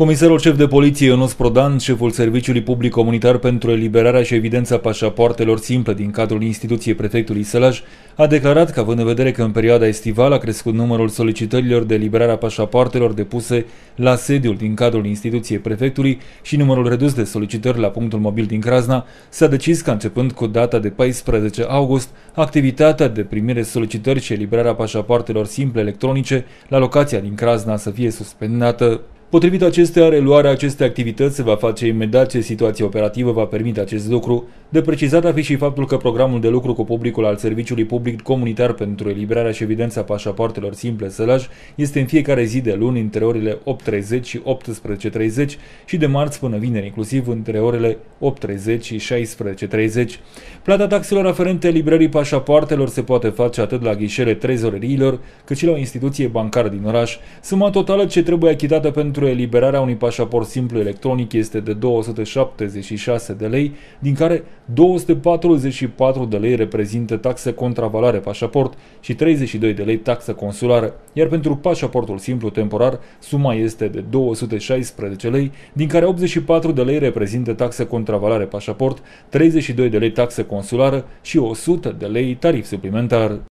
Comisarul șef de poliție Ionuț Prodan, șeful Serviciului Public Comunitar pentru Eliberarea și Evidența Pașapoartelor Simple din cadrul instituției prefectului Sălaj, a declarat că, având în vedere că în perioada estivală a crescut numărul solicitărilor de eliberare a pașapoartelor depuse la sediul din cadrul instituției prefectului și numărul redus de solicitări la punctul mobil din Crasna, s-a decis că, începând cu data de 14 august, activitatea de primire solicitări și eliberarea pașapoartelor simple electronice la locația din Crasna să fie suspendată. Potrivit acestea, reluarea acestei activități se va face imediat ce situația operativă va permite acest lucru, de precizat a fi și faptul că programul de lucru cu publicul al Serviciului Public Comunitar pentru eliberarea și evidența pașapoartelor simple sălaj este în fiecare zi de luni între orele 8.30 și 18.30 și de marți până vineri inclusiv între orele 8.30 și 16.30. Plata taxelor aferente eliberării pașapoartelor se poate face atât la ghișele trezoreriilor, cât și la o instituție bancară din oraș. Suma totală ce trebuie achitată pentru pentru eliberarea unui pașaport simplu electronic este de 276 de lei, din care 244 de lei reprezintă taxă contravalare pașaport și 32 de lei taxă consulară, iar pentru pașaportul simplu temporar suma este de 216 lei, din care 84 de lei reprezintă taxă contravalare pașaport, 32 de lei taxă consulară și 100 de lei tarif suplimentar.